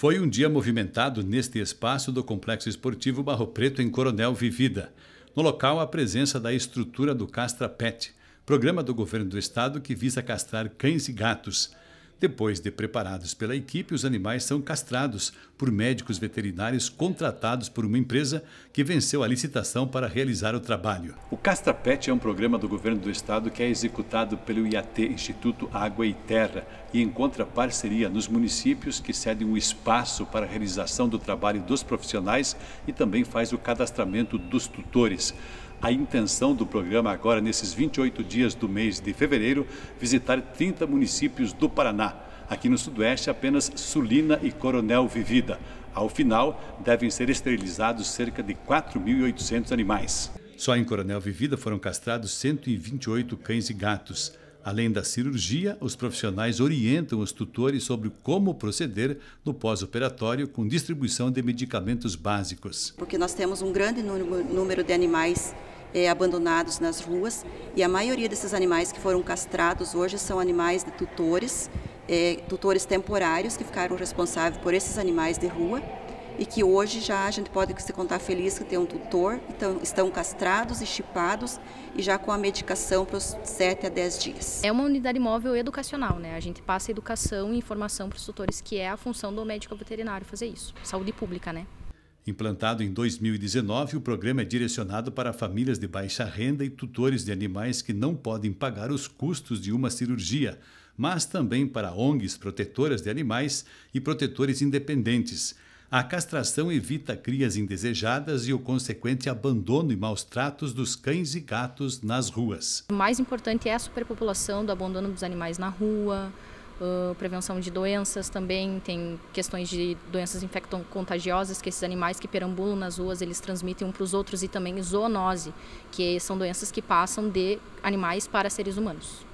Foi um dia movimentado neste espaço do Complexo Esportivo Barro Preto em Coronel Vivida. No local, a presença da estrutura do Castra Pet, programa do governo do estado que visa castrar cães e gatos. Depois de preparados pela equipe, os animais são castrados por médicos veterinários contratados por uma empresa que venceu a licitação para realizar o trabalho. O CastraPet é um programa do governo do estado que é executado pelo IAT Instituto Água e Terra e encontra parceria nos municípios que cedem o um espaço para a realização do trabalho dos profissionais e também faz o cadastramento dos tutores. A intenção do programa agora, nesses 28 dias do mês de fevereiro, visitar 30 municípios do Paraná. Aqui no Sudoeste, apenas Sulina e Coronel Vivida. Ao final, devem ser esterilizados cerca de 4.800 animais. Só em Coronel Vivida foram castrados 128 cães e gatos. Além da cirurgia, os profissionais orientam os tutores sobre como proceder no pós-operatório com distribuição de medicamentos básicos. Porque nós temos um grande número de animais é, abandonados nas ruas e a maioria desses animais que foram castrados hoje são animais de tutores, é, tutores temporários que ficaram responsáveis por esses animais de rua e que hoje já a gente pode se contar feliz que tem um tutor, então estão castrados e chipados e já com a medicação para os 7 a 10 dias. É uma unidade móvel educacional, né? A gente passa educação e informação para os tutores, que é a função do médico veterinário fazer isso. Saúde pública, né? Implantado em 2019, o programa é direcionado para famílias de baixa renda e tutores de animais que não podem pagar os custos de uma cirurgia, mas também para ONGs protetoras de animais e protetores independentes. A castração evita crias indesejadas e o consequente abandono e maus tratos dos cães e gatos nas ruas. O mais importante é a superpopulação do abandono dos animais na rua, ah, prevenção de doenças também, tem questões de doenças infectocontagiosas, que esses animais que perambulam nas ruas, eles transmitem um para os outros, e também zoonose, que são doenças que passam de animais para seres humanos.